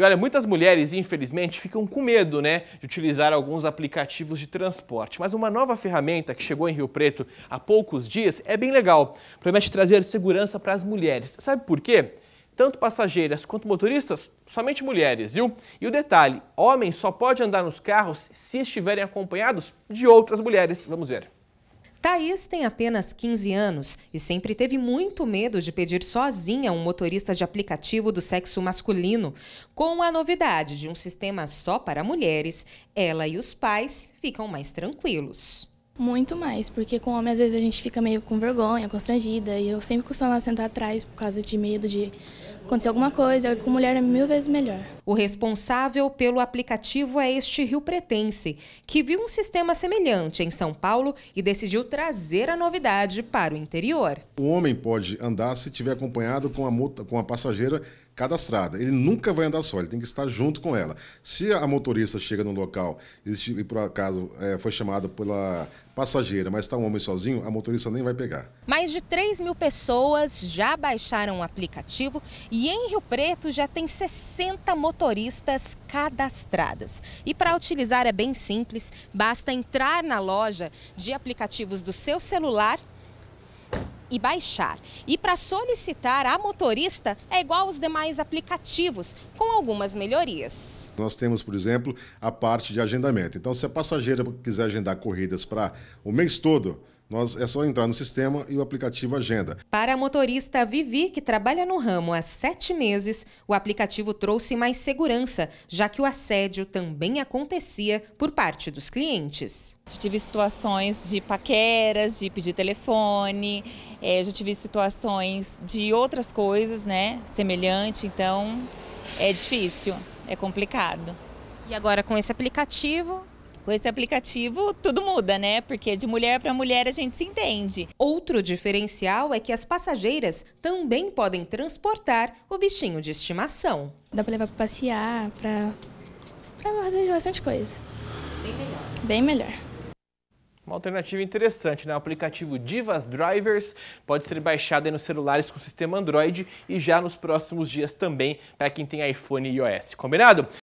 E olha, muitas mulheres, infelizmente, ficam com medo, né, de utilizar alguns aplicativos de transporte. Mas uma nova ferramenta que chegou em Rio Preto há poucos dias é bem legal. Promete trazer segurança para as mulheres. Sabe por quê? tanto passageiras quanto motoristas, somente mulheres, viu? E o detalhe, homem só pode andar nos carros se estiverem acompanhados de outras mulheres. Vamos ver. Thaís tem apenas 15 anos e sempre teve muito medo de pedir sozinha um motorista de aplicativo do sexo masculino. Com a novidade de um sistema só para mulheres, ela e os pais ficam mais tranquilos. Muito mais, porque com homem às vezes a gente fica meio com vergonha, constrangida, e eu sempre costumava sentar atrás por causa de medo de acontecer alguma coisa, com mulher é mil vezes melhor. O responsável pelo aplicativo é este Rio Pretense, que viu um sistema semelhante em São Paulo e decidiu trazer a novidade para o interior. O homem pode andar se estiver acompanhado com a, com a passageira cadastrada. Ele nunca vai andar só, ele tem que estar junto com ela. Se a motorista chega no local e, por acaso, é, foi chamada pela passageira, mas está um homem sozinho, a motorista nem vai pegar. Mais de 3 mil pessoas já baixaram o aplicativo e em Rio Preto já tem 60 motoristas cadastradas. E para utilizar é bem simples, basta entrar na loja de aplicativos do seu celular e baixar. E para solicitar a motorista é igual aos demais aplicativos, com algumas melhorias. Nós temos, por exemplo, a parte de agendamento. Então, se a passageira quiser agendar corridas para o mês todo, nós, é só entrar no sistema e o aplicativo agenda. Para a motorista Vivi, que trabalha no ramo há sete meses, o aplicativo trouxe mais segurança, já que o assédio também acontecia por parte dos clientes. Eu tive situações de paqueras, de pedir telefone, é, já tive situações de outras coisas, né, semelhante, então é difícil, é complicado. E agora com esse aplicativo, com esse aplicativo, tudo muda, né? Porque de mulher para mulher a gente se entende. Outro diferencial é que as passageiras também podem transportar o bichinho de estimação. Dá para levar para passear, para fazer bastante coisa. Bem melhor. Bem melhor. Uma alternativa interessante, né? O aplicativo Divas Drivers pode ser baixado nos celulares com o sistema Android e já nos próximos dias também para quem tem iPhone e iOS. Combinado?